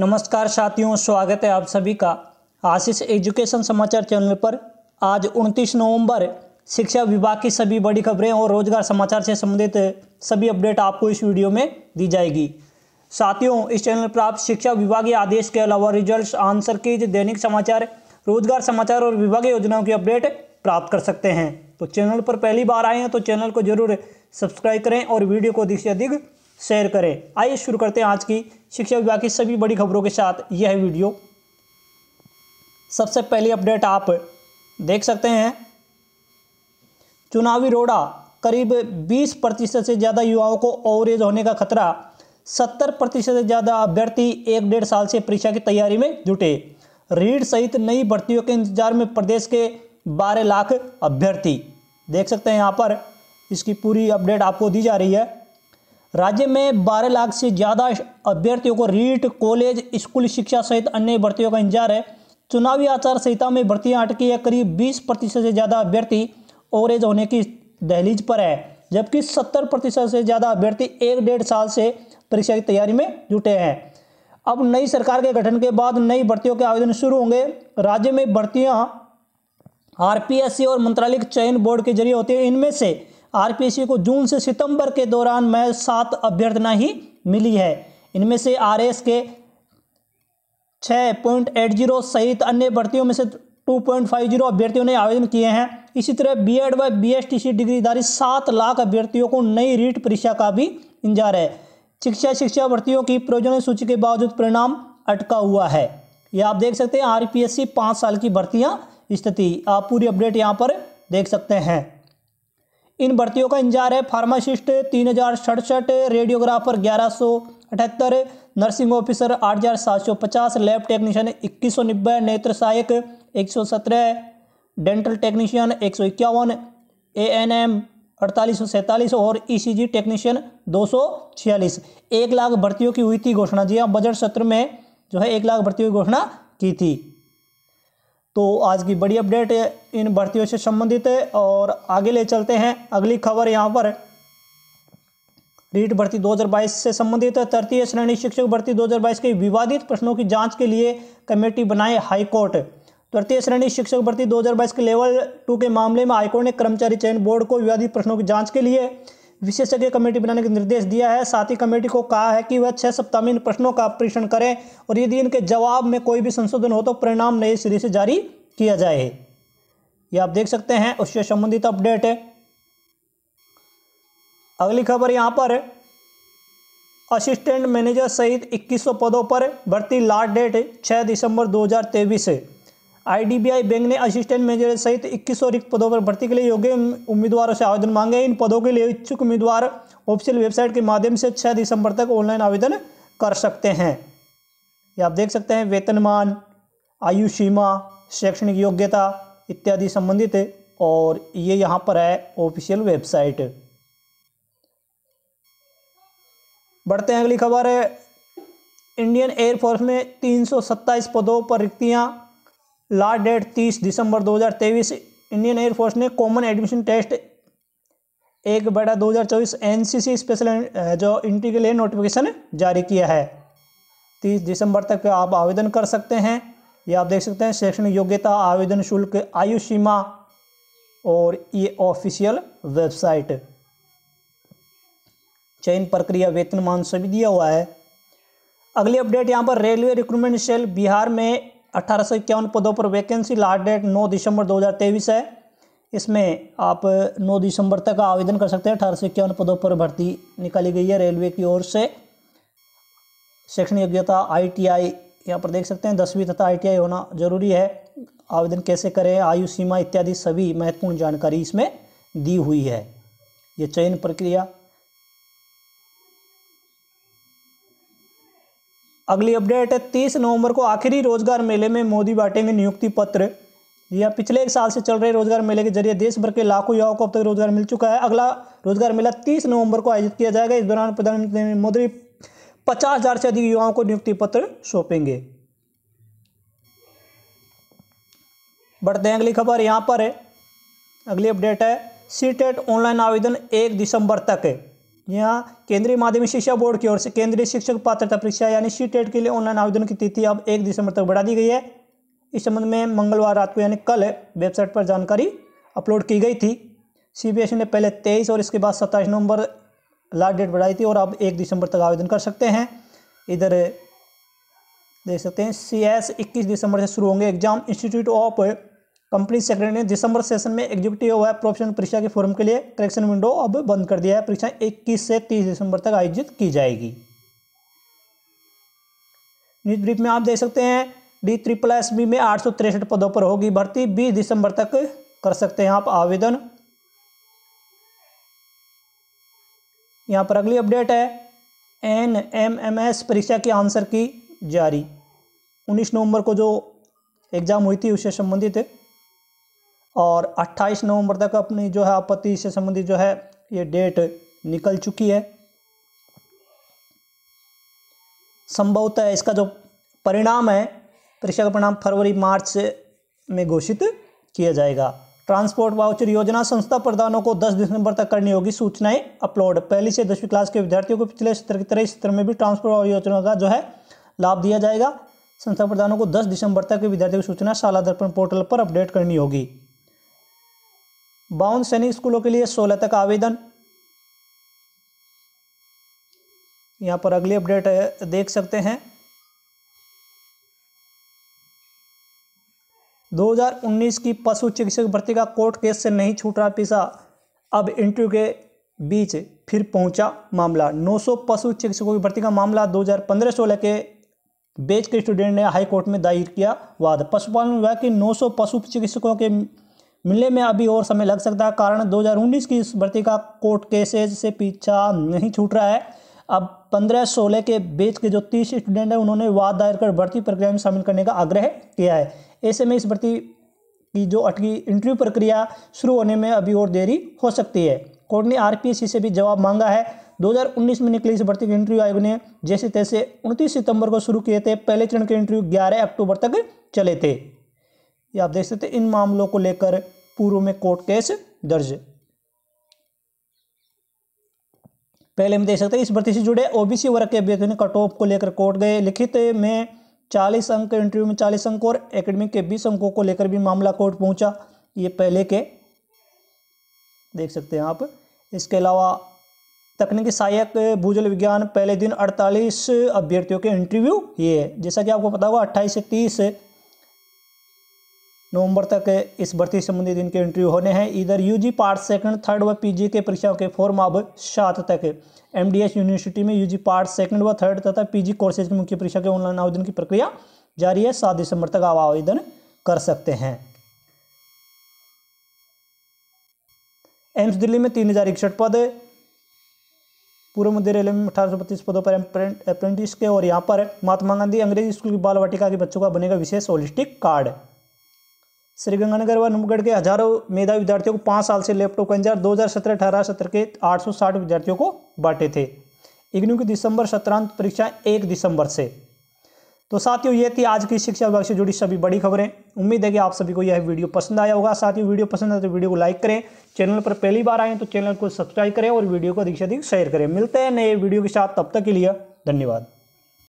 नमस्कार साथियों स्वागत है आप सभी का आशीष एजुकेशन समाचार चैनल पर आज 29 नवंबर शिक्षा विभाग की सभी बड़ी खबरें और रोजगार समाचार से संबंधित सभी अपडेट आपको इस वीडियो में दी जाएगी साथियों इस चैनल पर आप शिक्षा विभागीय आदेश के अलावा रिजल्ट आंसर की दैनिक समाचार रोजगार समाचार और विभागीय योजनाओं की अपडेट प्राप्त कर सकते हैं तो चैनल पर पहली बार आए हैं तो चैनल को जरूर सब्सक्राइब करें और वीडियो को अधिक से अधिक शेयर करें आइए शुरू करते हैं आज की शिक्षा विभाग की सभी बड़ी खबरों के साथ यह वीडियो सबसे पहली अपडेट आप देख सकते हैं चुनावी रोड़ा करीब 20 प्रतिशत से ज़्यादा युवाओं को ओवरेज होने का खतरा 70 प्रतिशत से ज़्यादा अभ्यर्थी एक डेढ़ साल से परीक्षा की तैयारी में जुटे रीढ़ सहित नई भर्तियों के इंतजार में प्रदेश के 12 लाख अभ्यर्थी देख सकते हैं यहाँ पर इसकी पूरी अपडेट आपको दी जा रही है राज्य में बारह लाख से ज़्यादा अभ्यर्थियों को रीट कॉलेज स्कूल शिक्षा सहित अन्य भर्तियों का इंतजार है चुनावी आचार संहिता में भर्तियाँ अटकी है करीब बीस प्रतिशत से ज़्यादा अभ्यर्थी ओवरेज होने की दहलीज पर है जबकि सत्तर प्रतिशत से ज़्यादा अभ्यर्थी एक डेढ़ साल से परीक्षा की तैयारी में जुटे हैं अब नई सरकार के गठन के बाद नई भर्तियों के आवेदन शुरू होंगे राज्य में भर्तियाँ आर और मंत्रालय के चयन बोर्ड के जरिए होती है इनमें से आरपीसी को जून से सितंबर के दौरान महज सात अभ्यर्थना ही मिली है इनमें से आरएस के छः पॉइंट एट जीरो सहित अन्य भर्तियों में से टू पॉइंट फाइव जीरो अभ्यर्थियों ने आवेदन किए हैं इसी तरह बी एड व बी एस टी सी डिग्रीधारी सात लाख अभ्यर्थियों को नई रीट परीक्षा का भी इंतजार है शिक्षा शिक्षा भर्तियों की प्रयोजन सूची के बावजूद परिणाम अटका हुआ है ये आप देख सकते हैं आर पी एस सी पाँच साल की भर्तियाँ स्थिति आप पूरी अपडेट यहाँ पर देख सकते हैं इन भर्तियों का इंतजार है फार्मासिस्ट तीन हज़ार सड़सठ रेडियोग्राफर ग्यारह सौ अठहत्तर नर्सिंग ऑफिसर आठ हज़ार सात सौ पचास लैब टेक्नीशियन इक्कीस सौ नब्बे नेत्र सहायक एक सौ सत्रह डेंटल टेक्नीशियन एक सौ इक्यावन ए एन एम अड़तालीस सौ सैंतालीस और ई सी जी टेक्नीशियन दो सौ छियालीस एक लाख भर्तियों की हुई थी घोषणा जी हाँ बजट सत्र में जो है एक लाख भर्तियों की घोषणा की थी तो आज की बड़ी अपडेट इन भर्तियों से संबंधित है और आगे ले चलते हैं अगली खबर यहाँ पर रीट भर्ती 2022 से संबंधित है तृतीय श्रेणी शिक्षक भर्ती 2022 के विवादित प्रश्नों की जांच के लिए कमेटी बनाए हाईकोर्ट तृतीय श्रेणी शिक्षक भर्ती 2022 के लेवल टू के मामले में हाईकोर्ट ने कर्मचारी चयन बोर्ड को विवादित प्रश्नों की जांच के लिए विशेषज्ञ कमेटी बनाने का निर्देश दिया है साथ ही कमेटी को कहा है कि वह छह सप्ताह में इन प्रश्नों का परीक्षण करें और यदि इनके जवाब में कोई भी संशोधन हो तो परिणाम नए सिरे से जारी किया जाए ये आप देख सकते हैं उससे संबंधित अपडेट अगली खबर यहां पर असिस्टेंट मैनेजर सहित 2100 पदों पर भर्ती लास्ट डेट 6 दिसंबर 2023 हजार आईडीबीआई बैंक ने असिस्टेंट मैनेजर सहित इक्कीस सौ रिक्त पदों पर भर्ती के लिए योग्य उम्मीदवारों से आवेदन मांगे इन पदों के लिए इच्छुक उम्मीदवार ऑफिशियल वेबसाइट के माध्यम से छः दिसंबर तक ऑनलाइन आवेदन कर सकते हैं ये आप देख सकते हैं वेतनमान आयु सीमा शैक्षणिक योग्यता इत्यादि संबंधित और ये यहाँ पर है ऑफिशियल वेबसाइट बढ़ते हैं अगली खबर है इंडियन एयरफोर्स में तीन पदों पर रिक्तियाँ लास्ट डेट तीस दिसंबर 2023 इंडियन एयरफोर्स ने कॉमन एडमिशन टेस्ट एक बटा 2024 एनसीसी स्पेशल जो इंट्री के लिए नोटिफिकेशन जारी किया है तीस दिसंबर तक आप आवेदन कर सकते हैं या आप देख सकते हैं शैक्षणिक योग्यता आवेदन शुल्क आयु सीमा और ये ऑफिशियल वेबसाइट चयन प्रक्रिया वेतनमान सभी दिया हुआ है अगली अपडेट यहाँ पर रेलवे रिक्रूटमेंट सेल बिहार में अट्ठारह पदों पर वैकेंसी लास्ट डेट 9 दिसंबर 2023 है इसमें आप 9 दिसंबर तक आवेदन कर सकते हैं अठारह पदों पर भर्ती निकाली गई है रेलवे की ओर से शैक्षणिक योग्यता आईटीआई यहाँ पर देख सकते हैं दसवीं तथा आईटीआई होना जरूरी है आवेदन कैसे करें आयु सीमा इत्यादि सभी महत्वपूर्ण जानकारी इसमें दी हुई है ये चयन प्रक्रिया अगली अपडेट है तीस नवंबर को आखिरी रोजगार मेले में मोदी बांटेंगे नियुक्ति पत्र यह पिछले एक साल से चल रहे रोजगार मेले के जरिए देश भर के लाखों युवाओं को अब तक रोजगार मिल चुका है अगला रोजगार मेला तीस नवंबर को आयोजित किया जाएगा इस दौरान प्रधानमंत्री नरेंद्र मोदी पचास हजार से अधिक युवाओं को नियुक्ति पत्र सौंपेंगे बढ़ते हैं अगली खबर यहाँ पर है अगली अपडेट है सी टेट ऑनलाइन आवेदन एक दिसंबर तक है यहाँ केंद्रीय माध्यमिक शिक्षा बोर्ड की ओर से केंद्रीय शिक्षक पात्रता परीक्षा यानी सी टेट के लिए ऑनलाइन आवेदन की तिथि अब एक दिसंबर तक बढ़ा दी गई है इस संबंध में मंगलवार रात को यानी कल वेबसाइट पर जानकारी अपलोड की गई थी सीबीएसई ने पहले तेईस और इसके बाद सत्ताईस नवंबर लास्ट डेट बढ़ाई थी और अब एक दिसंबर तक आवेदन कर सकते हैं इधर देख सकते हैं सी एस इक्कीस दिसंबर से शुरू होंगे exam institute of company secretary ने दिसंबर सेशन में एग्जीक्यूटिव है प्रोफेशनल परीक्षा के फॉर्म के लिए करेक्शन विंडो अब बंद कर दिया है परीक्षा 21 से 30 दिसंबर तक आयोजित की जाएगी न्यूज ब्रीफ में आप देख सकते हैं डी ट्रिपल एस बी में आठ पदों पर होगी भर्ती बीस दिसंबर तक कर सकते हैं आप आवेदन यहाँ पर अगली अपडेट है एन एम एम एस परीक्षा की आंसर की जारी 19 नवंबर को जो एग्ज़ाम हुई थी उससे संबंधित और 28 नवंबर तक अपनी जो है आपत्ति से संबंधित जो है ये डेट निकल चुकी है संभवतः इसका जो परिणाम है परीक्षा का परिणाम फरवरी मार्च में घोषित किया जाएगा ट्रांसपोर्ट वाउचर योजना संस्था प्रधानों को 10 दिसंबर तक करनी होगी सूचनाएं अपलोड पहली से दसवीं क्लास के विद्यार्थियों को पिछले सत्र की तरह इस सत्र में भी ट्रांसपोर्ट योजना का जो है लाभ दिया जाएगा संस्था प्रधानों को 10 दिसंबर तक विद्यार्थियों की सूचना शाला दर्पण पोर्टल पर अपडेट करनी होगी बावन सैनिक स्कूलों के लिए सोलह तक आवेदन यहाँ पर अगली अपडेट देख सकते हैं 2019 की पशु चिकित्सक भर्ती का कोर्ट केस से नहीं छूट रहा पिसा अब इंटरव्यू के बीच फिर पहुंचा मामला 900 पशु चिकित्सकों की भर्ती का मामला 2015 हज़ार के बेच के स्टूडेंट ने हाई कोर्ट में दायर किया वाद पशुपालन विभाग के 900 पशु चिकित्सकों के मिलने में अभी और समय लग सकता है कारण 2019 की इस भर्ती का कोर्ट केसेज से पीछा नहीं छूट रहा है अब पंद्रह सोलह के बेच के जो तीस स्टूडेंट हैं उन्होंने वाद दायर कर भर्ती प्रक्रिया में शामिल करने का आग्रह किया है ऐसे में इस भर्ती की जो अटकी इंटरव्यू प्रक्रिया शुरू होने में अभी और देरी हो सकती है कोर्ट ने आर से भी जवाब मांगा है 2019 में निकली इस भर्ती के इंटरव्यू आयोग ने जैसे तैसे 29 सितंबर को शुरू किए थे पहले चरण के इंटरव्यू 11 अक्टूबर तक चले थे ये आप देख सकते इन मामलों को लेकर पूर्व में कोर्ट केस दर्ज पहले हम देख सकते हैं इस भर्ती से जुड़े ओबीसी वर्ग के अभ्यर्थियों ने कट ऑफ को लेकर कोर्ट गए लिखित में चालीस अंक इंटरव्यू में चालीस अंक और एकेडमिक के बीस अंकों को लेकर भी मामला कोर्ट पहुंचा ये पहले के देख सकते हैं आप इसके अलावा तकनीकी सहायक भूजल विज्ञान पहले दिन 48 अभ्यर्थियों के इंटरव्यू ये है जैसा कि आपको पता होगा 28 से तीस नवंबर तक इस भर्ती संबंधित इनके इंटरव्यू होने हैं इधर यूजी पार्ट सेकंड थर्ड व पीजी के परीक्षाओं के फॉर्म अब सात तक एमडीएस यूनिवर्सिटी में यूजी पार्ट सेकंड व थर्ड तथा पीजी कोर्सेज की मुख्य परीक्षा के ऑनलाइन आवेदन की प्रक्रिया जारी है सात दिसंबर तक आप आवेदन कर सकते हैं एम्स दिल्ली में तीन हज़ार इकसठ पद पूर्व मध्य रेलवे में अठारह सौ बत्तीस पदों पर अप्रेंटिस के और यहाँ पर महात्मा गांधी अंग्रेजी स्कूल की बाल वाटिका के बच्चों का बनेगा विशेष होलिस्टिक कार्ड श्रीगंगानगर व नुमगढ़ के हजारों मेधा विद्यार्थियों को पाँच साल से लैपटॉप का दो हज़ार सत्रह अठारह सत्र के आठ सौ साठ विद्यार्थियों को बांटे थे इग्नू की दिसंबर सत्रांत परीक्षा एक दिसंबर से तो साथियों ये थी आज की शिक्षा विभाग से जुड़ी सभी बड़ी खबरें उम्मीद है कि आप सभी को यह वीडियो पसंद आया होगा साथियों वीडियो पसंद आए तो वीडियो को लाइक करें चैनल पर पहली बार आए तो चैनल को सब्सक्राइब करें और वीडियो को अधिक से अधिक शेयर करें मिलते हैं नए वीडियो के साथ तब तक के लिए धन्यवाद